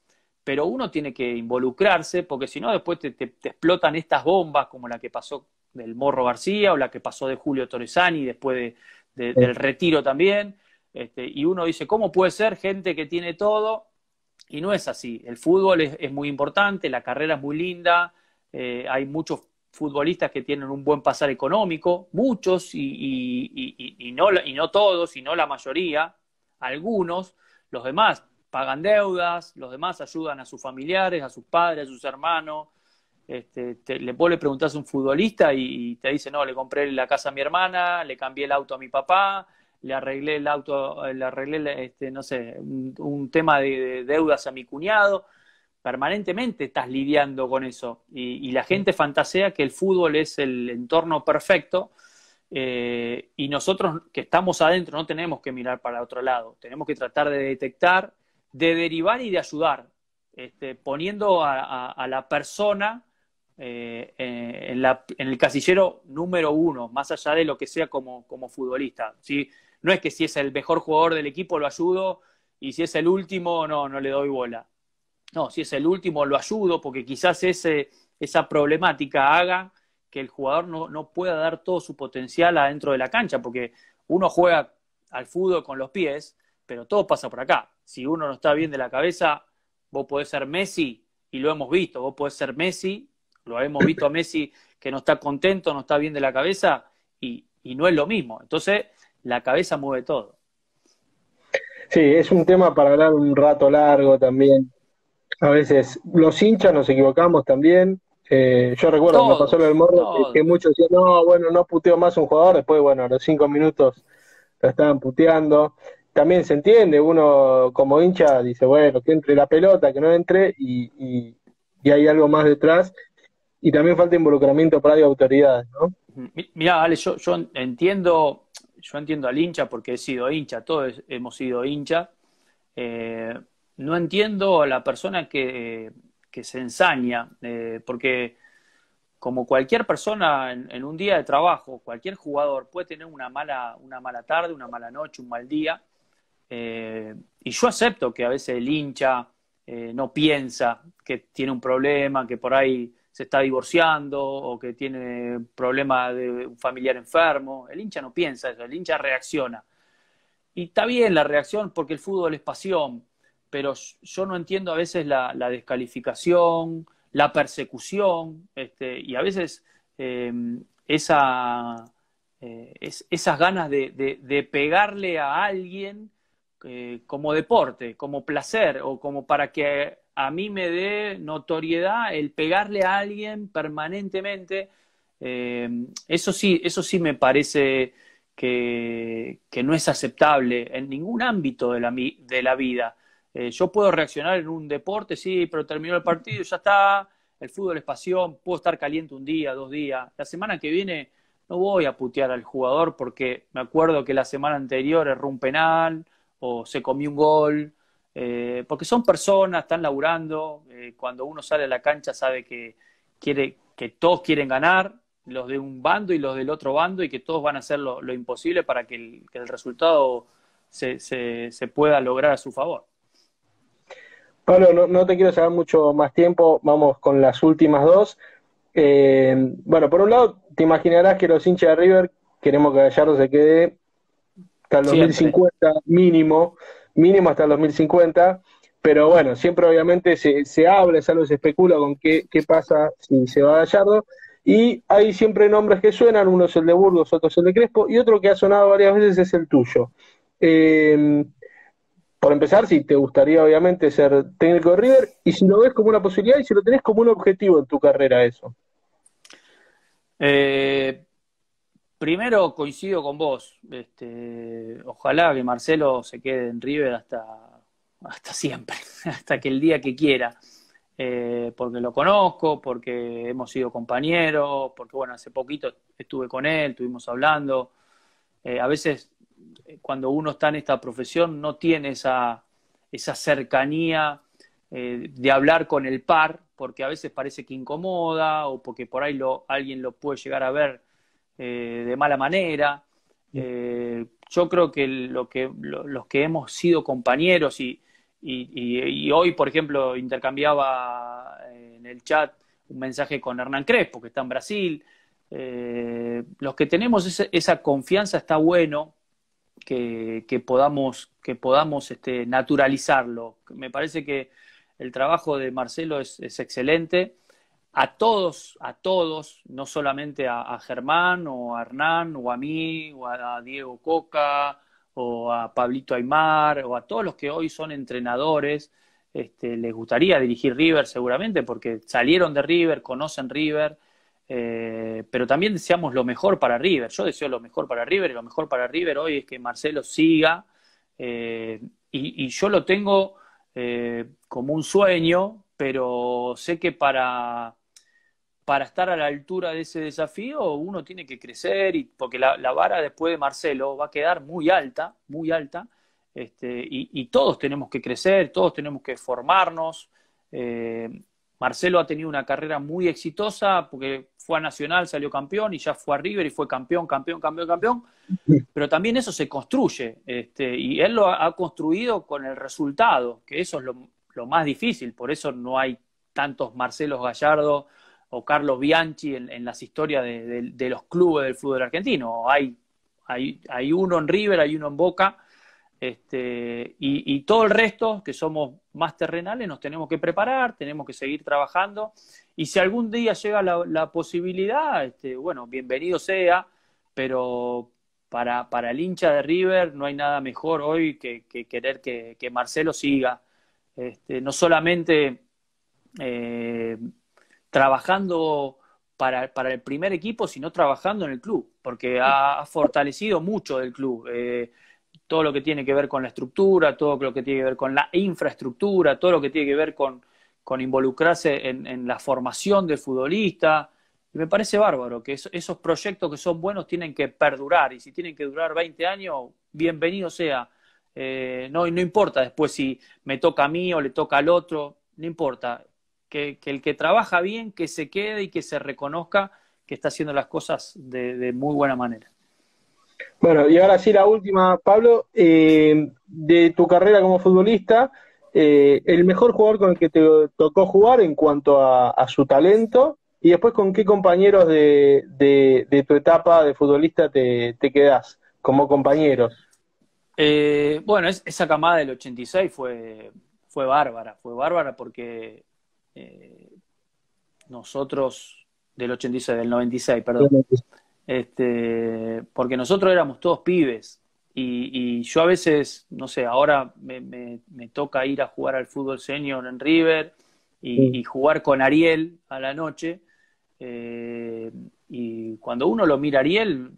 pero uno tiene que involucrarse porque si no después te, explotan estas bombas como la que pasó del Morro García o la que pasó de Julio Torresani después del retiro también, este, y uno dice, ¿cómo puede ser gente que tiene todo? Y no es así, el fútbol es, muy importante, la carrera es muy linda, eh, hay muchos futbolistas que tienen un buen pasar económico, muchos y, no, y no todos, y no la mayoría, algunos, los demás pagan deudas, los demás ayudan a sus familiares, a sus padres, a sus hermanos. Este, le, vos le preguntás a un futbolista y, te dice, no, le compré la casa a mi hermana, le cambié el auto a mi papá, le arreglé el auto, le arreglé, este, no sé, un, tema de deudas a mi cuñado permanentemente estás lidiando con eso. Y, la gente fantasea que el fútbol es el entorno perfecto eh, y nosotros que estamos adentro no tenemos que mirar para otro lado, tenemos que tratar de detectar, de derivar y de ayudar, este, poniendo a, la persona eh, en, en, el casillero número uno, más allá de lo que sea como, como futbolista. ¿sí? No es que si es el mejor jugador del equipo lo ayudo y si es el último no, no le doy bola no, si es el último lo ayudo, porque quizás ese, esa problemática haga que el jugador no, no pueda dar todo su potencial adentro de la cancha, porque uno juega al fútbol con los pies, pero todo pasa por acá. Si uno no está bien de la cabeza, vos podés ser Messi, y lo hemos visto, vos podés ser Messi, lo hemos visto a Messi que no está contento, no está bien de la cabeza, y, y no es lo mismo. Entonces, la cabeza mueve todo. Sí, es un tema para hablar un rato largo también a veces los hinchas nos equivocamos también. Eh, yo recuerdo cuando pasó lo del Morro, que, muchos decían, no, bueno, no puteo más un jugador, después, bueno, a los cinco minutos lo estaban puteando. También se entiende, uno como hincha dice, bueno, que entre la pelota, que no entre, y, hay algo más detrás. Y también falta involucramiento para de autoridades, ¿no? Mirá, Ale, yo, entiendo, yo entiendo al hincha porque he sido hincha, todos hemos sido hincha. Eh, no entiendo a la persona que, se ensaña, eh, porque como cualquier persona en, un día de trabajo, cualquier jugador puede tener una mala, una mala tarde, una mala noche, un mal día. Eh, y yo acepto que a veces el hincha eh, no piensa que tiene un problema, que por ahí se está divorciando o que tiene un problema de un familiar enfermo. El hincha no piensa eso, el hincha reacciona. Y está bien la reacción porque el fútbol es pasión, pero yo no entiendo a veces la, descalificación, la persecución, este, y a veces em, eh, esas ganas de, de, pegarle a alguien eh, como deporte, como placer, o como para que a mí me dé notoriedad el pegarle a alguien permanentemente, em, eso sí, eso sí me parece que, no es aceptable en ningún ámbito de la, de la vida. Eh, yo puedo reaccionar en un deporte, sí, pero terminó el partido, ya está, el fútbol es pasión, puedo estar caliente un día, dos días. La semana que viene no voy a putear al jugador porque me acuerdo que la semana anterior erró un penal o se comió un gol, eh, porque son personas, están laburando, eh, cuando uno sale a la cancha sabe que, quiere, que todos quieren ganar, los de un bando y los del otro bando, y que todos van a hacer lo, imposible para que el, resultado se, se pueda lograr a su favor. Pablo, no, te quiero sacar mucho más tiempo, vamos con las últimas dos. Eh, bueno, por un lado, te imaginarás que los hinchas de River queremos que Gallardo se quede hasta el 2050 mínimo, mínimo hasta el 2050, pero bueno, siempre obviamente se, habla, se, se especula con qué, qué pasa si se va Gallardo, y hay siempre nombres que suenan, uno es el de Burgos, otro es el de Crespo, y otro que ha sonado varias veces es el tuyo. Eh, por empezar, si te gustaría obviamente ser técnico de River y si lo ves como una posibilidad y si lo tenés como un objetivo en tu carrera eso. Eh, primero coincido con vos. Este, ojalá que Marcelo se quede en River hasta, hasta siempre, *laughs* hasta que el día que quiera. Eh, porque lo conozco, porque hemos sido compañeros, porque bueno, hace poquito estuve con él, estuvimos hablando. Eh, a veces eh, cuando uno está en esta profesión no tiene esa, esa cercanía eh, de hablar con el par, porque a veces parece que incomoda o porque por ahí lo, alguien lo puede llegar a ver eh, de mala manera. yo creo que, lo que los que hemos sido compañeros y, hoy, por ejemplo, intercambiaba en el chat un mensaje con Hernán Crespo, que está en Brasil, los que tenemos esa, esa confianza está bueno que, podamos, que podamos este, naturalizarlo. Me parece que el trabajo de Marcelo es, excelente. A todos, a todos, no solamente a, Germán o a Hernán o a mí o a, Diego Coca o a Pablito Aymar o a todos los que hoy son entrenadores, este, les gustaría dirigir River seguramente porque salieron de River, conocen River eh, pero también deseamos lo mejor para River. Yo deseo lo mejor para River y lo mejor para River hoy es que Marcelo siga. Eh, y, yo lo tengo eh, como un sueño, pero sé que para, para estar a la altura de ese desafío uno tiene que crecer, y, porque la, vara después de Marcelo va a quedar muy alta, muy alta. Este, y, todos tenemos que crecer, todos tenemos que formarnos. Marcelo ha tenido una carrera muy exitosa porque fue a Nacional, salió campeón y ya fue a River y fue campeón, campeón, campeón, campeón. *laughs* Pero también eso se construye este, y él lo ha construido con el resultado, que eso es lo, más difícil. Por eso no hay tantos Marcelos Gallardo o Carlos Bianchi en, las historias de, de, los clubes del fútbol argentino. hay, hay uno en River, hay uno en Boca este, y, todo el resto, que somos más terrenales, nos tenemos que preparar, tenemos que seguir trabajando. Y si algún día llega la, posibilidad, este, bueno, bienvenido sea, pero para, para, el hincha de River no hay nada mejor hoy que, querer que, que, Marcelo siga. Este, no solamente eh, trabajando para, el primer equipo, sino trabajando en el club, porque ha, fortalecido mucho el club. Eh, todo lo que tiene que ver con la estructura, todo lo que tiene que ver con la infraestructura, todo lo que tiene que ver con, involucrarse en, la formación del futbolista. Y me parece bárbaro que esos proyectos que son buenos tienen que perdurar y si tienen que durar 20 años, bienvenido sea. Eh, no, no importa después si me toca a mí o le toca al otro, no importa. Que, el que trabaja bien, que se quede y que se reconozca que está haciendo las cosas de muy buena manera. Bueno, y ahora sí la última, Pablo, eh, de tu carrera como futbolista, eh, el mejor jugador con el que te tocó jugar en cuanto a, su talento y después con qué compañeros de, de, tu etapa de futbolista te, quedás como compañeros. Eh, bueno, esa camada del 86 fue, fue bárbara, fue bárbara porque nosotros, del 86, del 96, perdón este, porque nosotros éramos todos pibes y, yo a veces, no sé, ahora me, toca ir a jugar al fútbol senior en River y, jugar con Ariel a la noche. Eh, y cuando uno lo mira Ariel,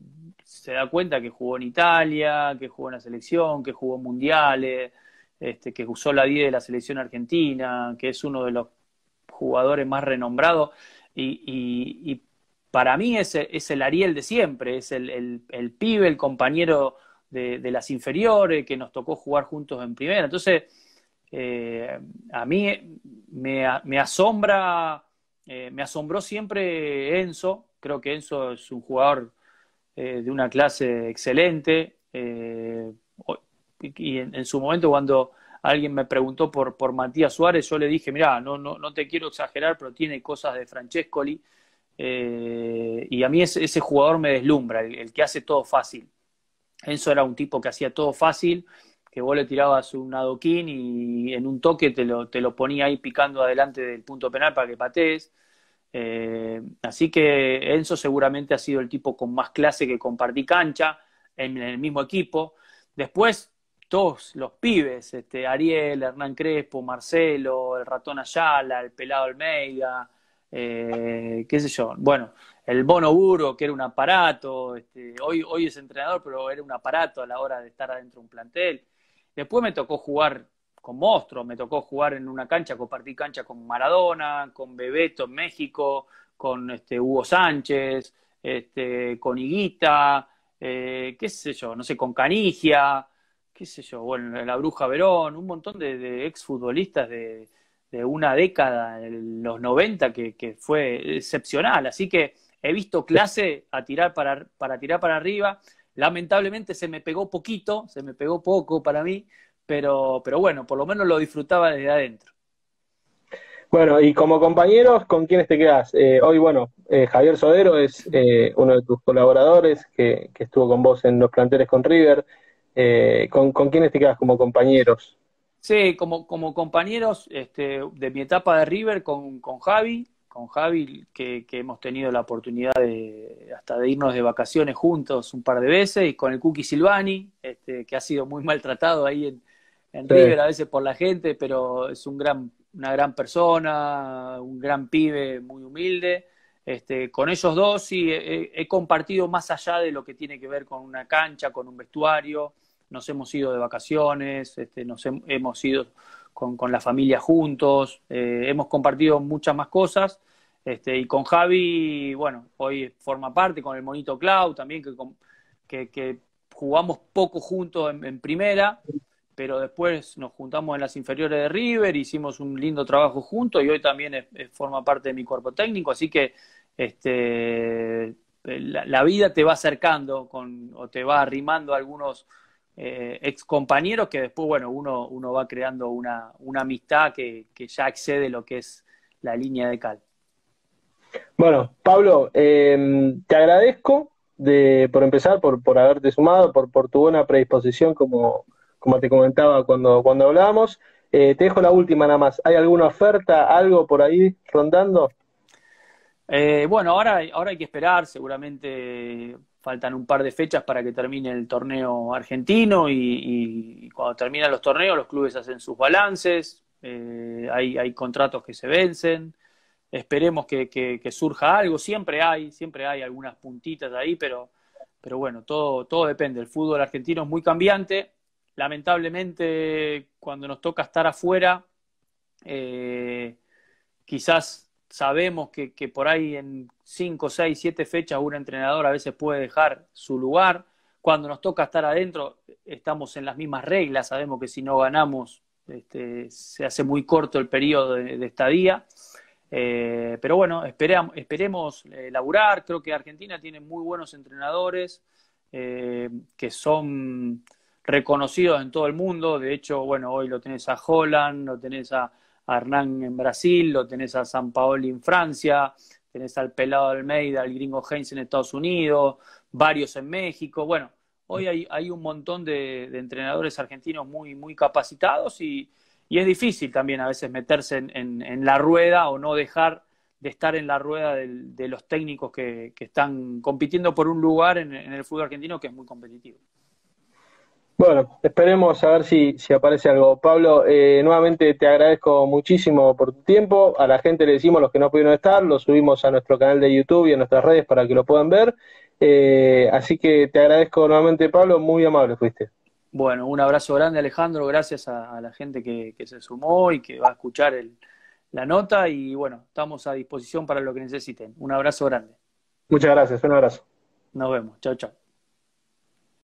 se da cuenta que jugó en Italia, que jugó en la selección, que jugó mundiales, este, que usó la 10 de la selección argentina, que es uno de los jugadores más renombrados. y para mí es, es el Ariel de siempre, es el, pibe, el compañero de, las inferiores, que nos tocó jugar juntos en primera. Entonces, eh, a mí me, asombra, eh, me asombró siempre Enzo, creo que Enzo es un jugador eh, de una clase excelente. y en, su momento cuando alguien me preguntó por, por Matías Suárez, yo le dije, mira, no, no, no te quiero exagerar, pero tiene cosas de Francescoli eh, y a mí ese, jugador me deslumbra, el, que hace todo fácil. Enzo era un tipo que hacía todo fácil, que vos le tirabas un adoquín y en un toque te lo, te lo ponía ahí picando adelante del punto penal para que patees. Eh, así que Enzo seguramente ha sido el tipo con más clase que compartí cancha en, el mismo equipo. Después, todos los pibes, este, Ariel, Hernán Crespo, Marcelo, el ratón Ayala, el pelado Almeida, eh, qué sé yo, bueno, el Bono Buro, que era un aparato, este, hoy, hoy es entrenador, pero era un aparato a la hora de estar adentro de un plantel. Después me tocó jugar con Mostro, me tocó jugar en una cancha, compartí cancha con Maradona, con Bebeto en México, con este, Hugo Sánchez, este, con Higuita, eh, qué sé yo, no sé, con Canigia, qué sé yo, bueno, la Bruja Verón, un montón de, de exfutbolistas de de una década, en los 90, que, fue excepcional. Así que he visto clase a tirar para, para tirar para arriba. Lamentablemente se me pegó poquito, se me pegó poco para mí, pero, pero bueno, por lo menos lo disfrutaba desde adentro. Bueno, y como compañeros, ¿con quiénes te quedas? Eh, hoy, bueno, eh, Javier Sodero es eh, uno de tus colaboradores que, que, estuvo con vos en los planteles con River. ¿con, ¿Con quiénes te quedas como compañeros? Sí, como, como compañeros este, de mi etapa de River con, con Javi, con Javi, que, hemos tenido la oportunidad de hasta de irnos de vacaciones juntos un par de veces, y con el Cookie Silvani, este, que ha sido muy maltratado ahí en, River a veces por la gente, pero es un gran, una gran persona, un gran pibe muy humilde. Este, con ellos dos sí he compartido más allá de lo que tiene que ver con una cancha, con un vestuario nos hemos ido de vacaciones, este, nos hemos ido con, la familia juntos, eh, hemos compartido muchas más cosas. Este, y con Javi, bueno, hoy forma parte con el Monito Clau también, que, que, jugamos poco juntos en, primera, pero después nos juntamos en las inferiores de River, hicimos un lindo trabajo juntos y hoy también forma parte de mi cuerpo técnico, así que este, la, vida te va acercando con, o te va arrimando algunos eh, ex compañeros que después, bueno, uno, uno va creando una, amistad que, ya excede lo que es la línea de cal. Bueno, Pablo, em, te agradezco por empezar, por, por haberte sumado, por, por tu buena predisposición, como, como te comentaba cuando, cuando hablábamos. Eh, te dejo la última nada más. ¿Hay alguna oferta, algo por ahí rondando? Eh, bueno, ahora, ahora hay que esperar, seguramente faltan un par de fechas para que termine el torneo argentino y, cuando terminan los torneos los clubes hacen sus balances, eh, hay, hay, contratos que se vencen, esperemos que, surja algo, siempre hay, siempre hay algunas puntitas ahí, pero, pero bueno, todo, todo depende, el fútbol argentino es muy cambiante, lamentablemente cuando nos toca estar afuera, eh, quizás sabemos que, que por ahí en 5, 6, 7 fechas un entrenador a veces puede dejar su lugar. Cuando nos toca estar adentro, estamos en las mismas reglas, sabemos que si no ganamos este, se hace muy corto el periodo de, estadía. Eh, pero bueno, esperemos eh, laburar. Creo que Argentina tiene muy buenos entrenadores eh, que son reconocidos en todo el mundo. De hecho, bueno, hoy lo tenés a Holland, lo tenés a, a Hernán en Brasil, lo tenés a San Paoli en Francia, tenés al Pelado Almeida, al Gringo Haynes en Estados Unidos, varios en México. Bueno, hoy hay, un montón de, entrenadores argentinos muy, muy capacitados y, es difícil también a veces meterse en, la rueda o no dejar de estar en la rueda de los técnicos que, están compitiendo por un lugar en el fútbol argentino que es muy competitivo. Bueno, esperemos a ver si, aparece algo. Pablo, eh, nuevamente te agradezco muchísimo por tu tiempo. A la gente le decimos los que no pudieron estar, lo subimos a nuestro canal de YouTube y a nuestras redes para que lo puedan ver. Eh, así que te agradezco nuevamente, Pablo, muy amable fuiste. Bueno, un abrazo grande, Alejandro. Gracias a, la gente que, se sumó y que va a escuchar el, la nota. Y bueno, estamos a disposición para lo que necesiten. Un abrazo grande. Muchas gracias, un abrazo. Nos vemos. Chao, chao.